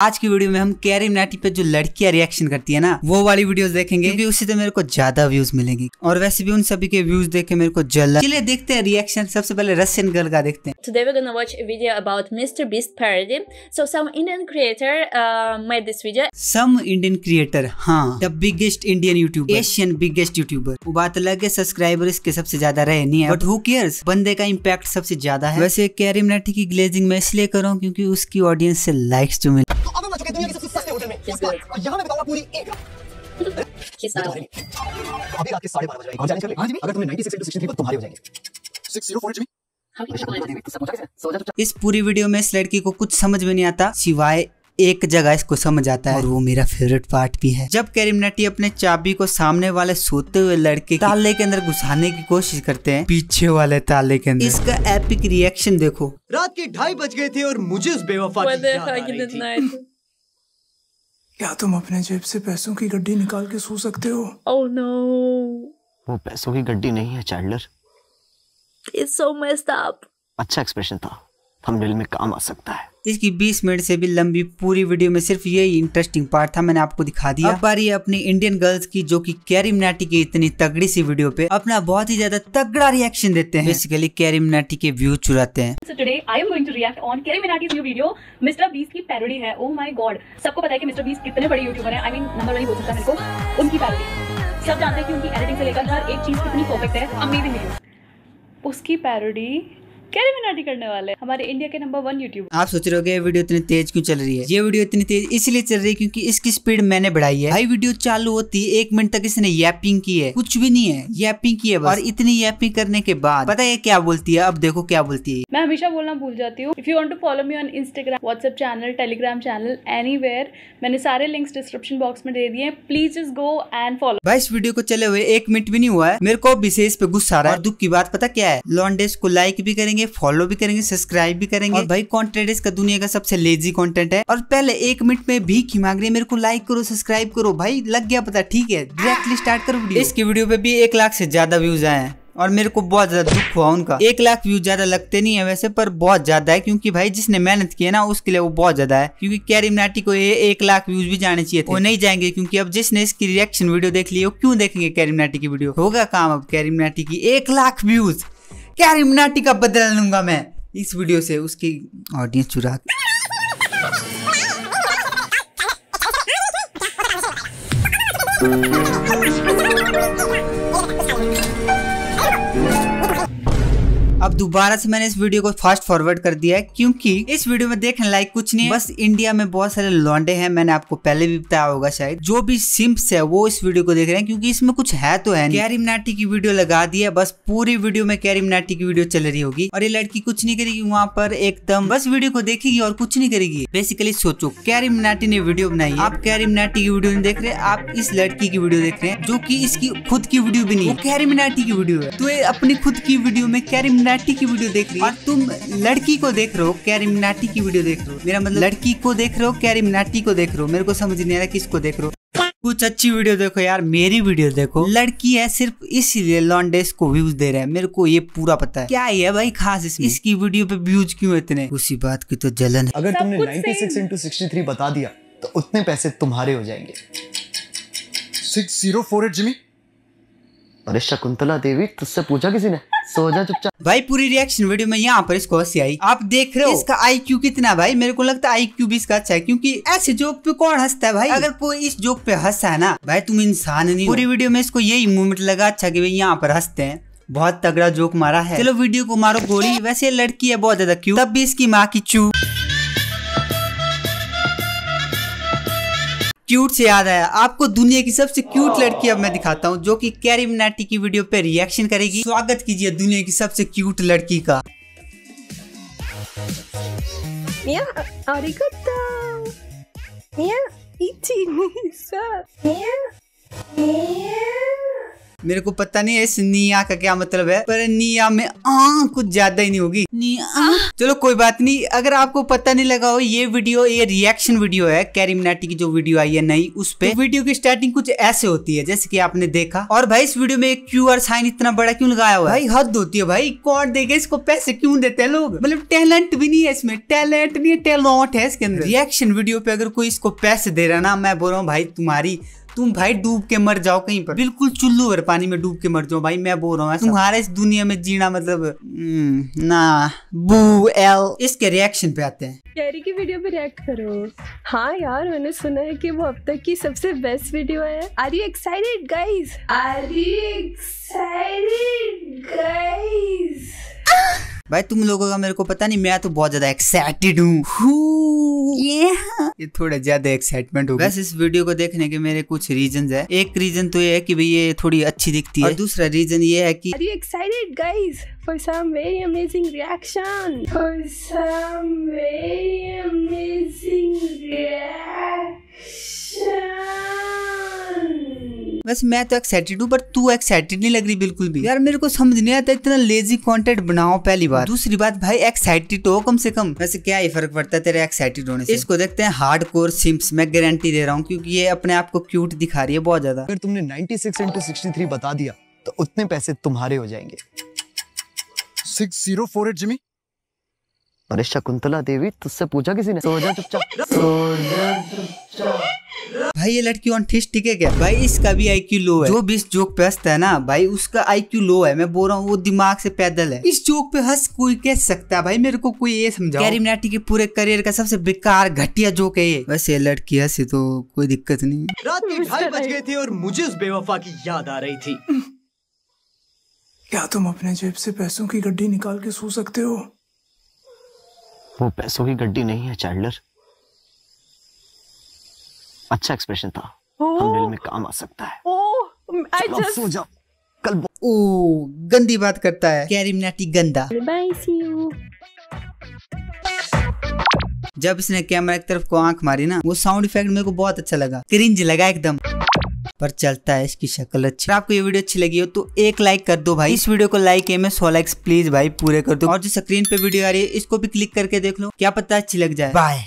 आज की वीडियो में हम कैरी नाटी पे जो लड़कियां रिएक्शन करती है ना वो वाली वीडियोस देखेंगे क्योंकि उससे तो मेरे को ज्यादा व्यूज मिलेंगे और वैसे भी उन सभी के व्यूज देख के मेरे को जल्द चलिए देखते हैं रिएक्शन सबसे पहले रशियन गर्ल का देखते हैं Today we're gonna watch a video uh, हाँ, biggest Indian Indian Asian Asian YouTuber वो बात अलग है सब्सक्राइबर इसके सबसे ज्यादा रहे नहीं है बट हु केयर्स बंदे का इम्पैक्ट सबसे ज्यादा है वैसे कैरी नाटी की ग्लेजिंग मैं इसलिए कर रहा क्योंकि उसकी ऑडियंस से लाइक्स जो मिले इस पूरी वीडियो में इस लड़की को कुछ समझ में नहीं आता सिवाय एक जगह इसको समझ आता है और वो मेरा फेवरेट पार्ट भी है जब कैरिमनाटी अपने चाबी को सामने वाले सोते हुए लड़के ताले के अंदर घुसाने की कोशिश करते हैं पीछे वाले ताले के अंदर इसका एपिक रिएक्शन देखो रात के ढाई बज गए थे और मुझे उस बेवफा क्या तुम अपने जेब से पैसों की गड्डी निकाल के सो सकते हो oh, no. वो पैसों की गड्डी नहीं है Chandler it's so messed up अच्छा एक्सप्रेशन था हम दिल में काम आ सकता है इसकी 20 मिनट से भी लंबी पूरी वीडियो में सिर्फ यही इंटरेस्टिंग पार्ट था मैंने आपको दिखा दिया अब बारी अपनी इंडियन गर्ल्स की जो कि कैरी मिनाटी की इतनी तगड़ी सी वीडियो पे अपना बहुत ही ज्यादा तगड़ा रिएक्शन देते हैं बेसिकली कैरी मिनाटी के व्यू चुराते हैं की पैरोडी है ओ माय गॉड सबको पता है कि मिस्टर बीस कितने बड़े यूट्यूबर हैं आई मीन नंबर वन हो सकता है मेरे उनकी पैरोडी सब जानते हैं कि उनकी एडिटिंग से लेकर हर एक चीज कितनी परफेक्ट है अमेजिंग उसकी पैरोडी कैरेमिनाटी करने वाले हमारे इंडिया के नंबर वन यूट्यूब आप सोच रहे हो ये वीडियो इतनी तेज क्यों चल रही है ये वीडियो इतनी तेज इसलिए चल रही है क्योंकि इसकी स्पीड मैंने बढ़ाई है भाई वीडियो चालू होती है एक मिनट तक इसने यैपिंग की है कुछ भी नहीं है यैपिंग की है बस। और इतनी यैपिंग करने के बाद पता है क्या बोलती है अब देखो क्या बोलती है मैं हमेशा बोलना भूल जाती हूँ if you want to follow me on Instagram WhatsApp channel Telegram channel any मैंने सारे लिंक डिस्क्रिप्शन बॉक्स में दे दिए please is go and follow भाई इस वीडियो को चले हुए एक मिनट भी नहीं हुआ है मेरे को विशेष पे गुस्सा आ रहा है दुख की बात पता क्या है लॉन्डेस को लाइक भी करेंगे करेंगे फॉलो भी करेंगे सब्सक्राइब भी करेंगे और भाई कॉन्टेंट इसका दुनिया का सबसे लेजी कॉन्टेंट है और पहले एक मिनट में भी मांग रही है मेरे को लाइक करो सब्सक्राइब करो भाई लग गया पता ठीक है डायरेक्टली स्टार्ट करो इसकी वीडियो पे भी एक लाख से ज्यादा व्यूज आए और मेरे को बहुत ज्यादा दुख हुआ उनका एक लाख व्यूज ज्यादा लगते नहीं है वैसे पर बहुत ज्यादा है क्योंकि भाई जिसने मेहनत की है ना उसके लिए वो बहुत ज्यादा है क्योंकि कैरिम नाटी को ये एक लाख व्यूज भी जाने चाहिए थे वो नहीं जाएंगे क्योंकि अब जिसने इसकी रिएक्शन वीडियो देख ली वो क्यों देखेंगे कैरिम नाटी की वीडियो होगा काम अब कैरिम नाटी की एक लाख व्यूज क्या रिमनाटी का बदला लूंगा मैं इस वीडियो से उसकी ऑडियंस चुरा अब दोबारा से मैंने इस वीडियो को फास्ट फॉरवर्ड कर दिया है क्योंकि इस वीडियो में देखने लायक कुछ नहीं बस इंडिया में बहुत सारे लॉन्डे हैं मैंने आपको पहले भी बताया होगा शायद जो भी सिम्प्स है वो इस वीडियो को देख रहे हैं क्योंकि इसमें कुछ है तो है कैरिम नाटी की वीडियो लगा दी है बस पूरी वीडियो में कैरिम नाटी की वीडियो चल रही होगी और ये लड़की कुछ नहीं करेगी वहाँ पर एकदम बस वीडियो को देखेगी और कुछ नहीं करेगी बेसिकली सोचो कैरिम नाटी ने वीडियो बनाई आप कैरिम नाटी की वीडियो नहीं देख रहे आप इस लड़की की वीडियो देख रहे हैं जो की इसकी खुद की वीडियो भी नहीं कैरिम नाटी की वीडियो है तो ये अपनी खुद की वीडियो में कैरिम इल्यूमिनाटी की वीडियो देख रही है और तुम लड़की को देख रहे हो क्या इल्यूमिनाटी की वीडियो देख रहे हो मेरा मतलब लड़की को देख रहे हो क्या इल्यूमिनाटी को देख रहे हो मेरे को समझ नहीं आ रहा किसको देख रहे हो कुछ अच्छी वीडियो देखो यार मेरी वीडियो देखो लड़की है सिर्फ इसीलिए लॉन्डेस को व्यूज दे रहा है मेरे को ये पूरा पता है क्या है भाई खास इसमें इसकी वीडियो पे व्यूज क्यों इतने उसी बात की तो जलन है अगर तुमने 96 इनटू 63 बता दिया तो उतने पैसे तुम्हारे हो जाएंगे 6048 जिमी अरे शकुंतला देवी तुझसे पूछा किसी ने सो जा चुपचाप भाई पूरी रिएक्शन वीडियो में यहाँ पर इसको हंसी आई आप देख रहे हो इसका आई क्यू कितना भाई मेरे को लगता है आई क्यू भी इसका अच्छा है क्योंकि ऐसे जोक पे कौन हंसता है भाई अगर कोई इस जोक पे हंसा है ना भाई तुम इंसान नहीं पूरी वीडियो में इसको यही मूवमेंट लगा अच्छा की भाई यहाँ पर हंसते हैं बहुत तगड़ा जोक मारा है चलो वीडियो को मारो गोली वैसे लड़की है बहुत ज्यादा क्यूँ तब भी इसकी माँ की चू क्यूट से याद आया आपको दुनिया की सबसे क्यूट लड़की अब मैं दिखाता हूँ जो कि कैरी मिनाटी की वीडियो पे रिएक्शन करेगी स्वागत कीजिए दुनिया की सबसे क्यूट लड़की का मिया मेरे को पता नहीं है इस निया का क्या मतलब है पर निया में आ कुछ ज्यादा ही नहीं होगी निया चलो कोई बात नहीं अगर आपको पता नहीं लगा हो ये वीडियो ये रिएक्शन वीडियो है कैरिमनाटी की जो वीडियो आई है नई उस पे तो वीडियो की स्टार्टिंग कुछ ऐसे होती है जैसे की आपने देखा और भाई इस वीडियो में एक क्यू आर साइन इतना बड़ा क्यों लगाया हुआ भाई हद होती है भाई कौन देगा इसको पैसे क्यों देते हैं लोग मतलब टैलेंट भी नहीं है इसमें टैलेंट नहीं है टैलेंट है इसके अंदर रिएक्शन वीडियो पे अगर कोई इसको पैसे दे रहा ना मैं बोल रहा हूँ भाई तुम्हारी तुम भाई डूब के मर जाओ कहीं पर बिल्कुल चुल्लू भर पानी में डूब के मर जाओ भाई मैं बोल रहा हूँ तुम्हारे इस दुनिया में जीना मतलब हम्म, ना बू एल इसके रिएक्शन पे आते हैं कैरी की वीडियो पे रिएक्ट करो हाँ यार मैंने सुना है कि वो अब तक की सबसे बेस्ट वीडियो है are you excited guys are you excited guys भाई तुम लोगों का मेरे को पता नहीं मैं तो बहुत ज्यादा एक्साइटेड हूँ ये हाँ। ये थोड़ा ज्यादा एक्साइटमेंट होगा बस इस वीडियो को देखने के मेरे कुछ रीजन है एक रीजन तो ये है की भाई ये थोड़ी अच्छी दिखती है दूसरा रीजन ये है की excited guys for some very amazing reaction for some very amazing reaction वैसे मैं तो एक्साइटेड हूँ पर तू एक्साइटेड नहीं लग रही बिल्कुल भी यार मेरे को समझ नहीं आता इतना लेजी कॉन्टेंट बनाओ पहली बार दूसरी बात भाई एक्साइटेड हो कम से कम वैसे क्या ही फर्क पड़ता है तेरे एक्साइटेड होने से इसको देखते हैं हार्ड कोर सिम्स मैं गारंटी दे रहा हूँ क्योंकि ये अपने आप को क्यूट दिखा रही है बहुत ज्यादा अगर तुमने ninety six into sixty three बता दिया तो उतने पैसे तुम्हारे हो जाएंगे six zero four eight Jimmy अरे शकुंतला देवी तुझसे पूछा किसी ने सोजा चुपचाप भाई ये लड़की ऑन ठीक है क्या भाई इसका भी आई क्यू लो है जो भी इस जोक पे हंसता है ना भाई उसका आई क्यू लो है मैं बोल रहा हूँ वो दिमाग से पैदल है इस जोक पे हंस कोई कह सकता है भाई मेरे को कोई ये समझा कैरी मिनाटी के पूरे करियर का सबसे बेकार घटिया जोक है ये वैसे लड़की हंसी तो कोई दिक्कत नहीं रात के ढाई बज गए थे और मुझे उस बेवफा की याद आ रही थी क्या तुम अपने जेब से पैसों की गड्डी निकाल के सो सकते हो वो पैसों की गड्डी नहीं है चार्डलर अच्छा एक्सप्रेशन था oh. हम रेल में काम आ सकता है oh, just... सो जाओ कल ओ गंदी बात करता है कैरिमनाटी गंदा जब इसने कैमरा की तरफ को आंख मारी ना वो साउंड इफेक्ट मेरे को बहुत अच्छा लगा क्रिंज लगा एकदम पर चलता है इसकी शक्ल अच्छी आपको ये वीडियो अच्छी लगी हो तो एक लाइक कर दो भाई इस वीडियो को लाइक एम सौ लाइक्स प्लीज भाई पूरे कर दो और जो स्क्रीन पे वीडियो आ रही है इसको भी क्लिक करके देख लो क्या पता अच्छी लग जाए बाय